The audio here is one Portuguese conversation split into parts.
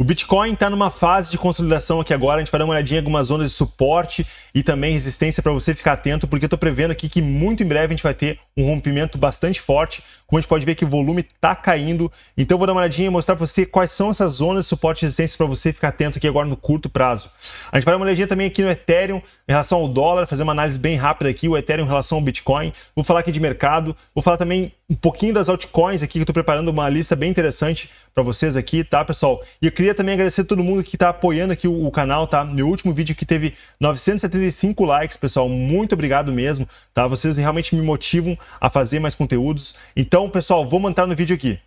O Bitcoin está numa fase de consolidação aqui agora. A gente vai dar uma olhadinha em algumas zonas de suporte e também resistência para você ficar atento, porque eu estou prevendo aqui que muito em breve a gente vai ter um rompimento bastante forte. Como a gente pode ver que o volume está caindo. Então, vou dar uma olhadinha e mostrar para você quais são essas zonas de suporte e resistência para você ficar atento aqui agora no curto prazo. A gente vai dar uma olhadinha também aqui no Ethereum em relação ao dólar, fazer uma análise bem rápida aqui, o Ethereum em relação ao Bitcoin. Vou falar aqui de mercado, vou falar também um pouquinho das altcoins aqui, que eu estou preparando uma lista bem interessante para vocês aqui, tá, pessoal? E eu queria também agradecer a todo mundo que está apoiando aqui o, o, canal, tá? Meu último vídeo que teve 975 likes, pessoal. Muito obrigado mesmo, tá? Vocês realmente me motivam a fazer mais conteúdos. Então, pessoal, vou entrar no vídeo aqui.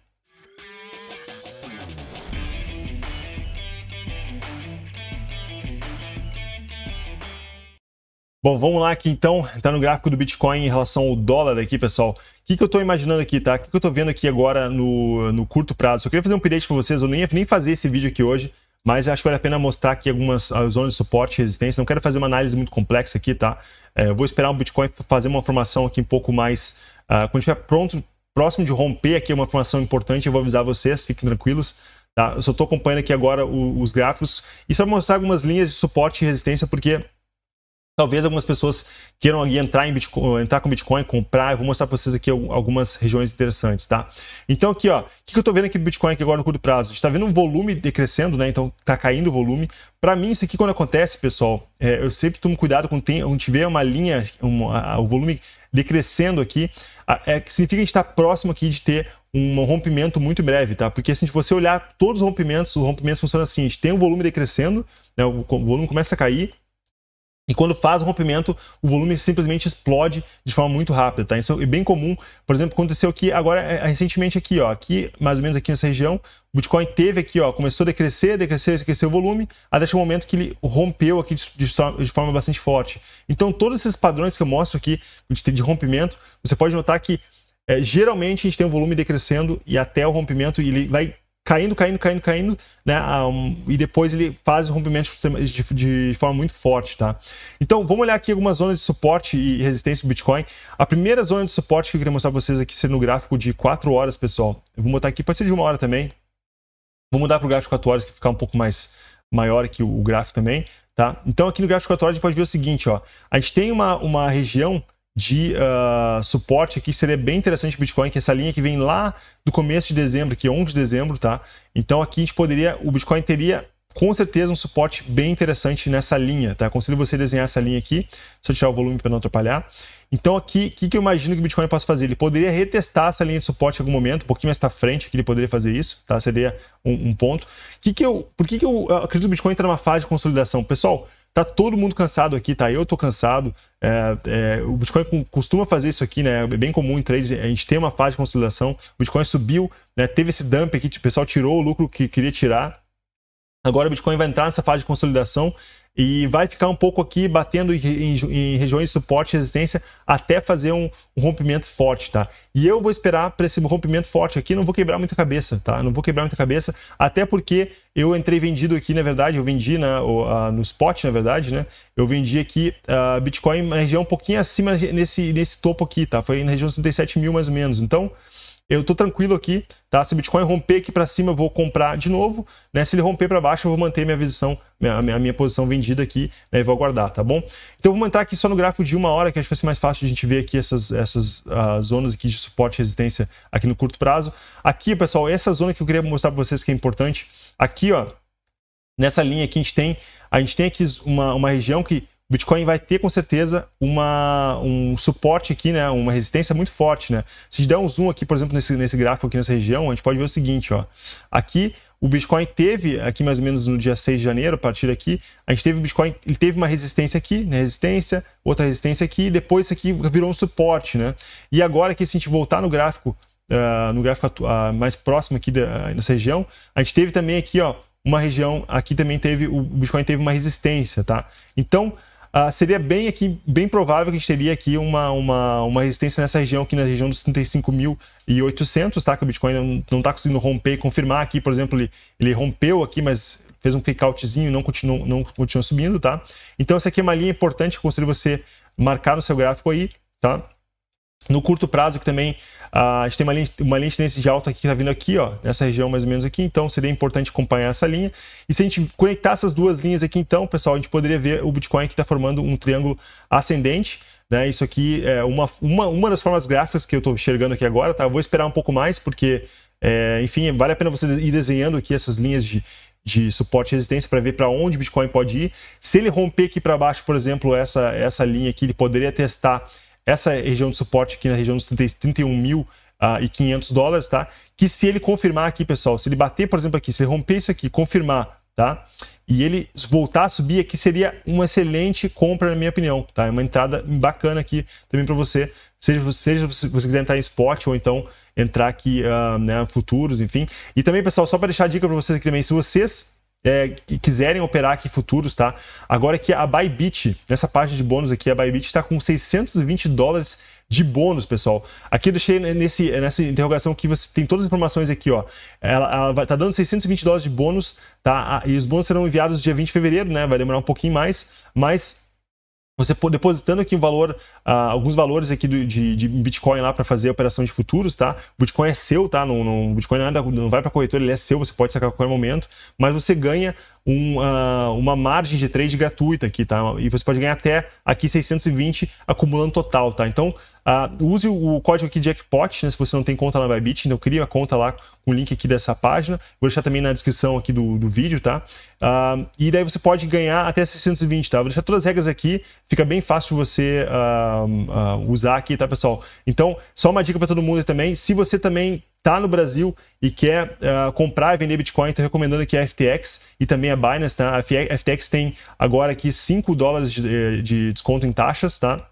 Bom, vamos lá aqui então, entrar tá no gráfico do Bitcoin em relação ao dólar aqui, pessoal. O que, que eu estou imaginando aqui, tá? O que, que eu estou vendo aqui agora no, no curto prazo? Eu queria fazer um update para vocês, eu não ia nem fazer esse vídeo aqui hoje, mas acho que vale a pena mostrar aqui algumas zonas de suporte e resistência. Não quero fazer uma análise muito complexa aqui, tá? É, eu vou esperar o Bitcoin fazer uma formação aqui um pouco mais... Uh, quando estiver pronto, próximo de romper aqui uma formação importante, eu vou avisar vocês, fiquem tranquilos. Tá? Eu só estou acompanhando aqui agora os, os gráficos e só mostrar algumas linhas de suporte e resistência, porque Talvez algumas pessoas queiram entrar, em Bitcoin, entrar com Bitcoin, comprar. Eu vou mostrar para vocês aqui algumas regiões interessantes, tá? Então aqui, ó, o que, eu estou vendo aqui do Bitcoin aqui agora no curto prazo? A gente está vendo um volume decrescendo, né? Então está caindo o volume. Para mim, isso aqui quando acontece, pessoal, é, eu sempre tomo cuidado quando, tem, quando tiver uma linha, um, a, o volume decrescendo aqui, é, significa que a gente está próximo aqui de ter um rompimento muito breve, tá? Porque assim, se você olhar todos os rompimentos, os rompimentos funcionam assim, a gente tem um volume decrescendo, né? o volume começa a cair, e quando faz o rompimento, o volume simplesmente explode de forma muito rápida, tá? Isso é bem comum. Por exemplo, aconteceu aqui agora é, é, recentemente aqui, ó, aqui mais ou menos aqui nessa região, o Bitcoin teve aqui, ó, começou a decrescer, decrescer, decrescer o volume, até o momento que ele rompeu aqui de, de, de, forma bastante forte. Então, todos esses padrões que eu mostro aqui de, de rompimento, você pode notar que é, geralmente a gente tem um volume decrescendo e até o rompimento ele vai caindo, caindo, caindo, caindo, né? Um, e depois ele faz o rompimento de, de, forma muito forte, tá? Então, vamos olhar aqui algumas zonas de suporte e resistência do Bitcoin. A primeira zona de suporte que eu queria mostrar pra vocês aqui seria no gráfico de 4 horas, pessoal. Eu vou botar aqui, pode ser de uma hora também. Vou mudar para o gráfico de 4 horas, que ficar um pouco mais maior aqui o, o gráfico também, tá? Então, aqui no gráfico de 4 horas, a gente pode ver o seguinte, ó. A gente tem uma, uma região de uh, suporte aqui, que seria bem interessante o Bitcoin, que é essa linha que vem lá do começo de dezembro, que é 11 de dezembro, tá? Então aqui a gente poderia, o Bitcoin teria com certeza um suporte bem interessante nessa linha, tá? Aconselho você a desenhar essa linha aqui, só tirar o volume para não atrapalhar. Então aqui, o que, que, eu imagino que o Bitcoin possa fazer? Ele poderia retestar essa linha de suporte em algum momento, um pouquinho mais para frente, que ele poderia fazer isso, tá? Seria um, um ponto. Que que eu, por que, que eu acredito que o Bitcoin entra numa fase de consolidação? Pessoal, Tá todo mundo cansado aqui, tá? Eu tô cansado. É, é, o Bitcoin costuma fazer isso aqui, né? É bem comum em trade. A gente tem uma fase de consolidação. O Bitcoin subiu, né? teve esse dump aqui, o pessoal tirou o lucro que queria tirar. Agora o Bitcoin vai entrar nessa fase de consolidação e vai ficar um pouco aqui batendo em, em, regiões de suporte e resistência até fazer um, um, rompimento forte, tá? E eu vou esperar para esse rompimento forte aqui, não vou quebrar muita cabeça, tá? Não vou quebrar muita cabeça, até porque eu entrei vendido aqui, na verdade, eu vendi na, né, no spot, na verdade, né? Eu vendi aqui uh, Bitcoin na região um pouquinho acima nesse, nesse topo aqui, tá? Foi na região 37 mil mais ou menos, então eu estou tranquilo aqui, tá? Se o Bitcoin romper aqui para cima, eu vou comprar de novo, né? Se ele romper para baixo, eu vou manter minha posição, minha, minha, minha posição vendida aqui, né? E vou aguardar, tá bom? Então vamos entrar aqui só no gráfico de uma hora, que acho que vai ser mais fácil a gente ver aqui essas, essas uh, zonas aqui de suporte e resistência aqui no curto prazo. Aqui, pessoal, essa zona que eu queria mostrar para vocês que é importante. Aqui, ó, nessa linha aqui a gente tem, a gente tem aqui uma, uma região que o Bitcoin vai ter com certeza uma, um suporte aqui, né, uma resistência muito forte. Né? Se a gente der um zoom aqui, por exemplo, nesse, nesse gráfico aqui nessa região, a gente pode ver o seguinte, ó. aqui o Bitcoin teve, aqui mais ou menos no dia 6 de janeiro, a partir daqui, a gente teve o Bitcoin, ele teve uma resistência aqui, né, resistência, outra resistência aqui, depois isso aqui virou um suporte. Né? E agora que se a gente voltar no gráfico, uh, no gráfico uh, mais próximo aqui da, eh, nessa região, a gente teve também aqui ó, uma região, aqui também teve, o Bitcoin teve uma resistência, tá? Então, Uh, seria bem aqui, bem provável que a gente teria aqui uma, uma, uma resistência nessa região, aqui na região dos 35.800, tá? Que o Bitcoin não está conseguindo romper e confirmar aqui, por exemplo, ele, ele rompeu aqui, mas fez um fake outzinho e não continuou, não continuou subindo, tá? Então essa aqui é uma linha importante que eu você marcar no seu gráfico aí, tá? No curto prazo, que também ah, a gente tem uma linha, uma linha de tendência de alta aqui que está vindo aqui, ó, nessa região mais ou menos aqui, então seria importante acompanhar essa linha. E se a gente conectar essas duas linhas aqui, então, pessoal, a gente poderia ver o Bitcoin que está formando um triângulo ascendente. Né? Isso aqui é uma, uma, uma das formas gráficas que eu estou enxergando aqui agora, tá? Eu vou esperar um pouco mais, porque, é, enfim, vale a pena você ir desenhando aqui essas linhas de, de suporte e resistência para ver para onde o Bitcoin pode ir. Se ele romper aqui para baixo, por exemplo, essa, essa linha aqui, ele poderia testar essa região de suporte aqui na região dos 31 mil ah, e 500 dólares, tá? Que se ele confirmar aqui, pessoal, se ele bater, por exemplo, aqui, se romper isso aqui, confirmar, tá? E ele voltar a subir aqui seria uma excelente compra, na minha opinião, tá? É uma entrada bacana aqui também para você, seja, seja você quiser entrar em spot ou então entrar aqui, uh, né, futuros, enfim. E também, pessoal, só para deixar a dica para vocês aqui também, se vocês é, que quiserem operar aqui futuros, tá? Agora que a Bybit, nessa parte de bônus aqui, a Bybit está com 620 dólares de bônus, pessoal. Aqui eu deixei nesse, nessa interrogação que você tem todas as informações aqui, ó. Ela, ela vai, tá dando 620 dólares de bônus, tá? Ah, e os bônus serão enviados dia 20 de fevereiro, né? Vai demorar um pouquinho mais, mas você depositando aqui um valor, uh, alguns valores aqui do, de, de, Bitcoin lá para fazer a operação de futuros, tá? O Bitcoin é seu, tá? Não, Bitcoin não, é não vai para corretora, ele é seu, você pode sacar a qualquer momento, mas você ganha um, uh, uma margem de trade gratuita aqui, tá? E você pode ganhar até aqui 620 acumulando total, tá? Então, uh, use o, código aqui Jackpot, né? Se você não tem conta na Bybit, então cria a conta lá com o link aqui dessa página. Vou deixar também na descrição aqui do, do vídeo, tá? Uh, e daí você pode ganhar até 620, tá? Vou deixar todas as regras aqui, fica bem fácil você usar aqui, tá, pessoal? Então, só uma dica para todo mundo também, se você também está no Brasil e quer uh, comprar e vender Bitcoin, está recomendando aqui a FTX e também a Binance. Tá? A FTX tem agora aqui 5 dólares de, eh, de desconto em taxas, tá?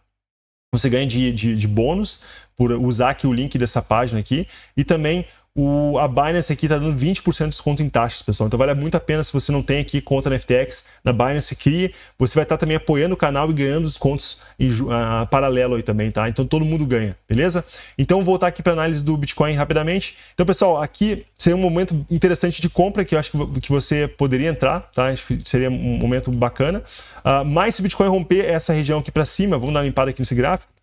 Você ganha de, de, de bônus por usar aqui o link dessa página aqui. E também o, a Binance aqui está dando 20% de desconto em taxas, pessoal. Então vale muito a pena se você não tem aqui conta na FTX, na Binance cria Você vai estar tá também apoiando o canal e ganhando descontos em, uh, paralelo aí também, tá? Então todo mundo ganha, beleza? Então voltar aqui para análise do Bitcoin rapidamente. Então, pessoal, aqui seria um momento interessante de compra que eu acho que, que você poderia entrar, tá? Acho que seria um momento bacana. Uh, mas se o Bitcoin romper essa região aqui para cima, vamos dar uma limpada aqui nesse gráfico.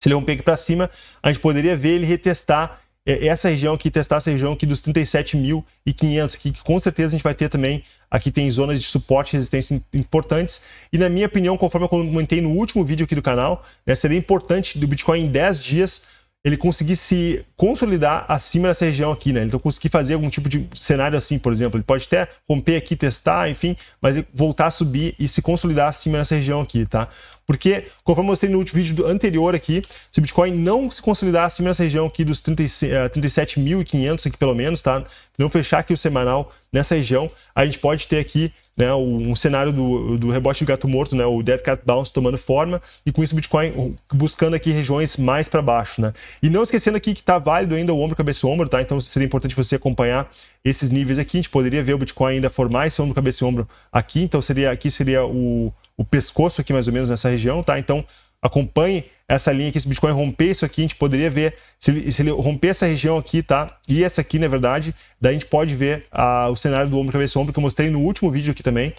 Se ele romper aqui para cima, a gente poderia ver ele retestar é, essa região aqui, testar essa região aqui dos 37.500 aqui, que com certeza a gente vai ter também, aqui tem zonas de suporte e resistência importantes, e na minha opinião, conforme eu comentei no último vídeo aqui do canal, né, seria importante do Bitcoin em 10 dias ele conseguir se consolidar acima dessa região aqui, né? Então conseguir fazer algum tipo de cenário assim, por exemplo, ele pode até romper aqui, testar, enfim, mas voltar a subir e se consolidar acima dessa região aqui, tá? Porque, como eu mostrei no último vídeo anterior aqui, se o Bitcoin não se consolidar acima dessa região aqui dos 37.500 eh, aqui pelo menos, tá? Não fechar aqui o semanal nessa região, a gente pode ter aqui né, um cenário do, do rebote do gato morto, né, o dead cat bounce tomando forma, e com isso o Bitcoin buscando aqui regiões mais para baixo. Né? E não esquecendo aqui que está válido ainda o ombro, cabeça e ombro, tá? então seria importante você acompanhar esses níveis aqui, a gente poderia ver o Bitcoin ainda formar esse ombro, cabeça e ombro aqui, então seria aqui seria o, o pescoço aqui mais ou menos nessa região, região, tá? Então acompanhe essa linha aqui, esse Bitcoin romper isso aqui, a gente poderia ver, se ele, se ele romper essa região aqui, tá? E essa aqui, na verdade, daí a gente pode ver ah, o cenário do ombro, cabeça ombro, que eu mostrei no último vídeo aqui também,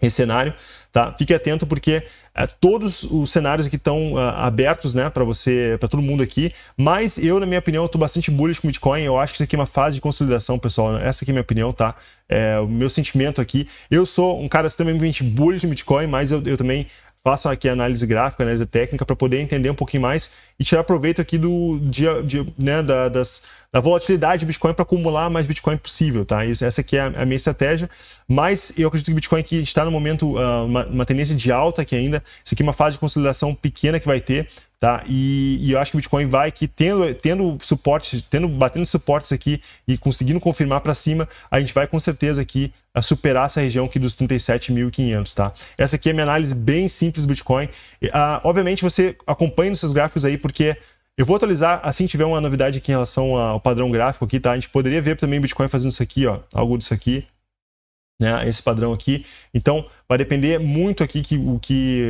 esse cenário, tá? Fique atento porque é, todos os cenários aqui estão uh, ah, abertos, né, para você, para todo mundo aqui. Mas eu, na minha opinião, estou bastante bullish com o Bitcoin. Eu acho que isso aqui é uma fase de consolidação, pessoal. Né? Essa aqui é minha opinião, tá? É, o meu sentimento aqui. Eu sou um cara extremamente bullish o Bitcoin, mas eu, eu também façam aqui análise gráfica, análise técnica, para poder entender um pouquinho mais e tirar proveito aqui do dia, né, da, das da volatilidade de Bitcoin para acumular mais Bitcoin possível, tá? Isso, essa aqui é a, a, minha estratégia, mas eu acredito que o Bitcoin está no momento, uh, uma, uma, tendência de alta aqui ainda, isso aqui é uma fase de consolidação pequena que vai ter, tá? E, e eu acho que o Bitcoin vai que tendo, tendo suporte, tendo, batendo suportes aqui e conseguindo confirmar para cima, a gente vai com certeza aqui ah, superar essa região aqui dos 37.500, tá? Essa aqui é a minha análise bem simples do Bitcoin. Uh, obviamente você acompanha nos seus gráficos aí, porque... Eu vou atualizar assim tiver uma novidade aqui em relação ao padrão gráfico aqui, tá? A gente poderia ver também o Bitcoin fazendo isso aqui, ó, algo disso aqui, né? Esse padrão aqui. Então, vai depender muito aqui que o que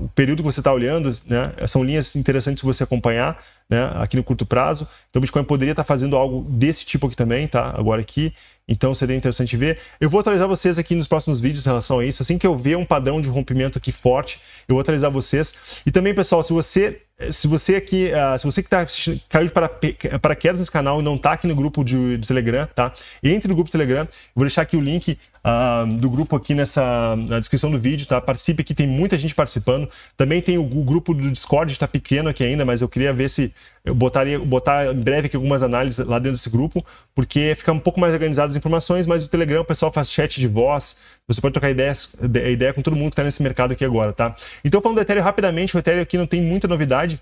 o período que você está olhando, né? São linhas interessantes você acompanhar, né? Aqui no curto prazo. Então, o Bitcoin poderia estar tá fazendo algo desse tipo aqui também, tá? Agora aqui. Então, seria interessante ver. Eu vou atualizar vocês aqui nos próximos vídeos em relação a isso. Assim que eu ver um padrão de rompimento aqui forte, eu vou atualizar vocês. E também, pessoal, se você se você aqui, uh, se você que tá, caiu para, paraquedas nesse canal e não está aqui no grupo de, do Telegram, tá? Entre no grupo do Telegram, vou deixar aqui o link uh, do grupo aqui nessa na descrição do vídeo, tá? Participe aqui tem muita gente participando. Também tem o, o grupo do Discord, está pequeno aqui ainda, mas eu queria ver se eu botaria, botar em breve aqui algumas análises lá dentro desse grupo, porque fica um pouco mais organizado as informações, mas o Telegram o pessoal faz chat de voz, você pode trocar ideias, ideia com todo mundo que está nesse mercado aqui agora, tá? Então falando do Ethereum rapidamente, o Ethereum aqui não tem muita novidade,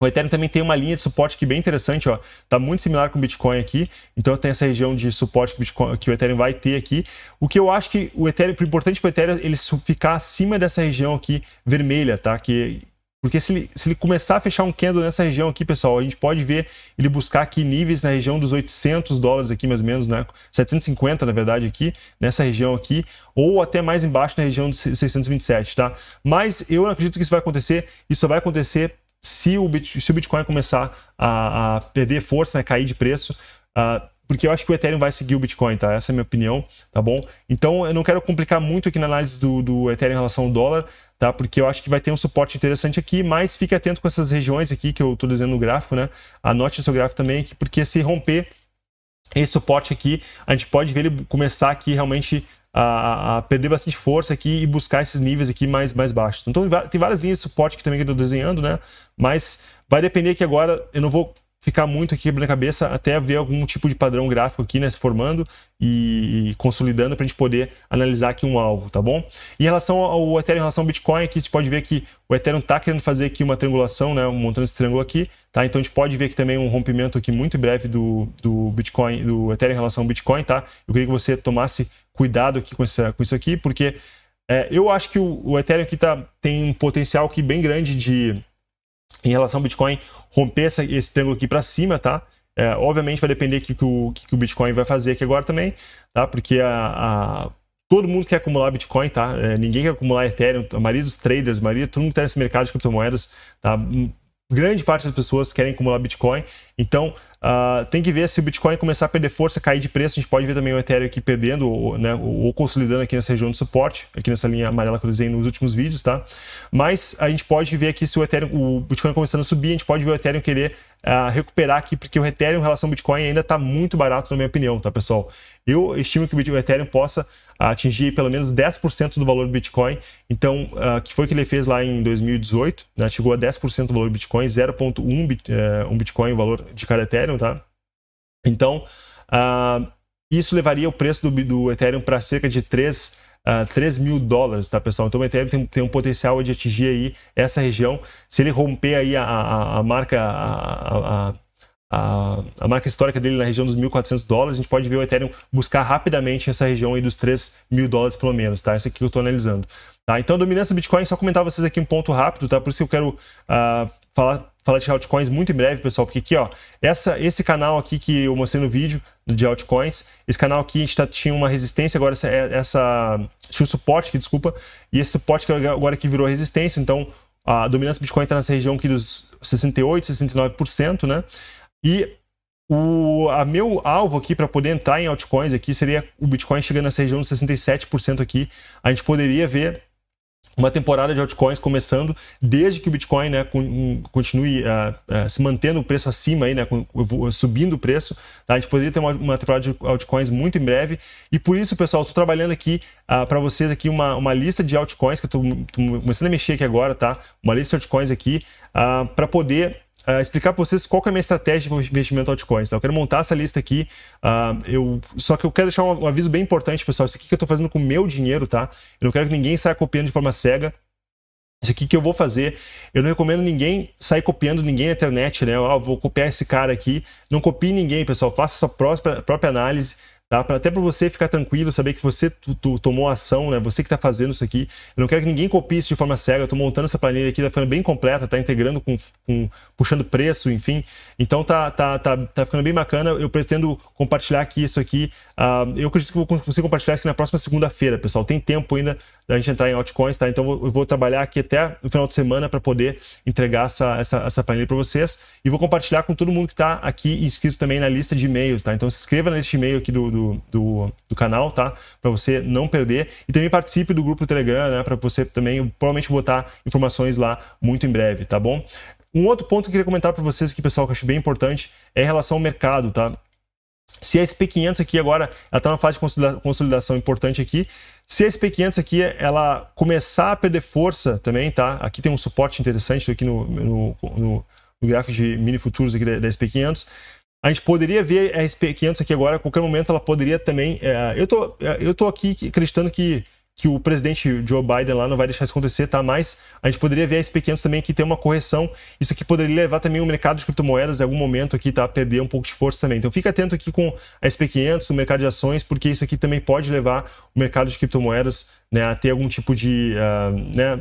o Ethereum também tem uma linha de suporte que é bem interessante, ó. Tá muito similar com o Bitcoin aqui. Então tem essa região de suporte que o, Bitcoin, que o Ethereum vai ter aqui. O que eu acho que o Ethereum, o importante para o Ethereum, ele ficar acima dessa região aqui vermelha, tá? Que porque se ele, se ele começar a fechar um candle nessa região aqui, pessoal, a gente pode ver ele buscar aqui níveis na região dos 800 dólares aqui, mais ou menos, né? 750, na verdade, aqui, nessa região aqui, ou até mais embaixo na região dos 627, tá? Mas eu não acredito que isso vai acontecer, isso só vai acontecer se o, se o Bitcoin começar a, a perder força, né, cair de preço, uh, porque eu acho que o Ethereum vai seguir o Bitcoin, tá? Essa é a minha opinião, tá bom? Então eu não quero complicar muito aqui na análise do, do Ethereum em relação ao dólar, tá? Porque eu acho que vai ter um suporte interessante aqui, mas fique atento com essas regiões aqui que eu estou dizendo no gráfico, né? Anote no seu gráfico também, porque se romper esse suporte aqui, a gente pode ver ele começar aqui realmente a, a, perder bastante força aqui e buscar esses níveis aqui mais, mais baixos. Então tem várias linhas de suporte aqui também que eu estou desenhando, né? Mas vai depender que agora eu não vou ficar muito aqui na cabeça até ver algum tipo de padrão gráfico aqui, né, se formando e consolidando para a gente poder analisar aqui um alvo, tá bom? Em relação ao Ethereum, em relação ao Bitcoin, aqui você pode ver que o Ethereum está querendo fazer aqui uma triangulação, né, montando esse triângulo aqui, tá? Então a gente pode ver que também um rompimento aqui muito breve do, do Bitcoin, do Ethereum em relação ao Bitcoin, tá? Eu queria que você tomasse cuidado aqui com, essa, com isso aqui, porque é, eu acho que o, o Ethereum aqui tá, tem um potencial aqui bem grande de em relação ao Bitcoin romper essa, esse triângulo aqui para cima, tá? É, obviamente vai depender que, que, que, o Bitcoin vai fazer aqui agora também, tá? Porque a, a todo mundo quer acumular Bitcoin, tá? É, ninguém quer acumular Ethereum, a maioria dos traders, a maioria, todo mundo que tá nesse mercado de criptomoedas, tá? Hum, grande parte das pessoas querem acumular Bitcoin então, uh, tem que ver se o Bitcoin começar a perder força, cair de preço. A gente pode ver também o Ethereum aqui perdendo ou, né, ou consolidando aqui nessa região de suporte, aqui nessa linha amarela que eu usei nos últimos vídeos, tá? Mas a gente pode ver aqui se o Ethereum, o Bitcoin começando a subir, a gente pode ver o Ethereum querer uh, recuperar aqui, porque o Ethereum em relação ao Bitcoin ainda está muito barato, na minha opinião, tá, pessoal? Eu estimo que o Ethereum possa atingir pelo menos 10% do valor do Bitcoin. Então, uh, que foi o que ele fez lá em 2018, né? chegou a 10% do valor do Bitcoin, 0.1 bit, uh, um Bitcoin, o valor de cada Ethereum, tá? Então, uh, isso levaria o preço do, do Ethereum para cerca de 3, uh, 3 mil dólares, tá, pessoal? Então, o Ethereum tem, tem, um potencial de atingir aí essa região. Se ele romper aí a, a, a marca, a, a, a, marca histórica dele na região dos 1.400 dólares, a gente pode ver o Ethereum buscar rapidamente essa região aí dos 3 mil dólares pelo menos, tá? Essa aqui que eu estou analisando. Tá? Então, dominância do Bitcoin, só comentar vocês aqui um ponto rápido, tá? Por isso que eu quero uh, falar, falar de altcoins muito em breve, pessoal, porque aqui, ó, essa, esse canal aqui que eu mostrei no vídeo de altcoins, esse canal aqui a gente tá, tinha uma resistência, agora essa, é, essa tinha um suporte aqui, desculpa, e esse suporte que agora que virou resistência, então a dominância do Bitcoin está nessa região aqui dos 68, 69%, né? E o a meu alvo aqui para poder entrar em altcoins aqui seria o Bitcoin chegando nessa região dos 67% aqui. A gente poderia ver uma temporada de altcoins começando, desde que o Bitcoin né, continue uh, uh, se mantendo o preço acima, aí, né, subindo o preço. Tá? A gente poderia ter uma, uma, temporada de altcoins muito em breve. E por isso, pessoal, estou trabalhando aqui uh, ah, para vocês aqui uma, uma lista de altcoins que eu estou começando a mexer aqui agora, tá? Uma lista de altcoins aqui para poder uh, explicar para vocês qual é a minha estratégia de investimento em altcoins. Tá? Eu quero montar essa lista aqui. Uh, eu, só que eu quero deixar um, um aviso bem importante, pessoal. Isso aqui que eu estou fazendo com o meu dinheiro, tá? Eu não quero que ninguém saia copiando de forma cega. Isso aqui que eu vou fazer, eu não recomendo ninguém sair copiando ninguém na internet, né? Ah, vou copiar esse cara aqui. Não copie ninguém, pessoal. Faça sua própria, própria análise. Tá? Pra, até para você ficar tranquilo, saber que você tu, tu, tomou ação, né? Você que está fazendo isso aqui. Eu não quero que ninguém copie isso de forma cega. Eu estou montando essa planilha aqui, está ficando bem completa, está integrando com, com, puxando preço, enfim. Então tá, tá, tá, tá ficando bem bacana. Eu pretendo compartilhar aqui isso aqui. Uh, eu acredito que vou conseguir compartilhar isso na próxima segunda-feira, pessoal. Tem tempo ainda da gente entrar em altcoins, tá? Então eu vou trabalhar aqui até o final de semana para poder entregar essa, essa, essa planilha para vocês e vou compartilhar com todo mundo que está aqui inscrito também na lista de e-mails, tá? Então se inscreva neste e-mail aqui do, do, do, do canal, tá? Para você não perder e também participe do grupo do Telegram, né? Para você também, provavelmente botar informações lá muito em breve, tá bom? Um outro ponto que eu queria comentar para vocês aqui, pessoal, que eu acho bem importante, é em relação ao mercado, tá? Se a SP500 aqui agora está na fase de consolidação importante aqui, se a SP500 aqui ela começar a perder força também, tá? Aqui tem um suporte interessante aqui no, no, no, no gráfico de mini futuros aqui da, da SP500. A gente poderia ver a SP500 aqui agora, a qualquer momento ela poderia também. É, eu, tô, é, eu tô aqui acreditando que que o presidente Joe Biden lá não vai deixar isso acontecer, tá? Mas a gente poderia ver esses pequenos também que tem uma correção. Isso aqui poderia levar também o mercado de criptomoedas em algum momento aqui, tá? A perder um pouco de força também. Então fica atento aqui com a SP500, o mercado de ações, porque isso aqui também pode levar o mercado de criptomoedas né, a ter algum tipo de. Uh, né,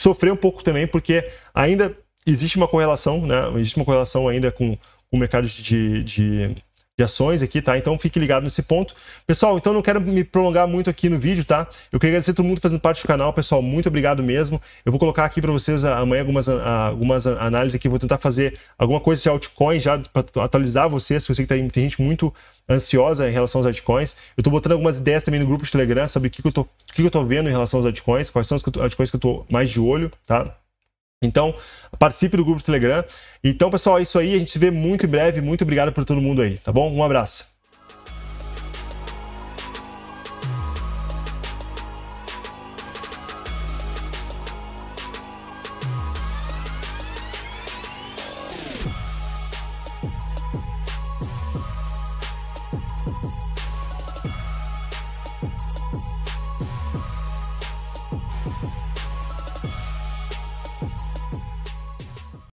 sofrer um pouco também, porque ainda existe uma correlação, né? Existe uma correlação ainda com, com o mercado de, de de ações aqui, tá? Então fique ligado nesse ponto. Pessoal, então não quero me prolongar muito aqui no vídeo, tá? Eu queria agradecer a todo mundo fazendo parte do canal, pessoal, muito obrigado mesmo. Eu vou colocar aqui para vocês amanhã algumas, algumas análises aqui, vou tentar fazer alguma coisa de altcoin já para atualizar vocês, porque eu sei que tem, tem gente muito ansiosa em relação aos altcoins. Eu tô botando algumas ideias também no grupo de Telegram sobre o que, que, eu, tô, o que, que eu tô vendo em relação aos altcoins, quais são as altcoins que eu tô mais de olho, tá? Então, participe do grupo do Telegram. Então, pessoal, é isso aí. A gente se vê muito em breve. Muito obrigado por todo mundo aí, tá bom? Um abraço.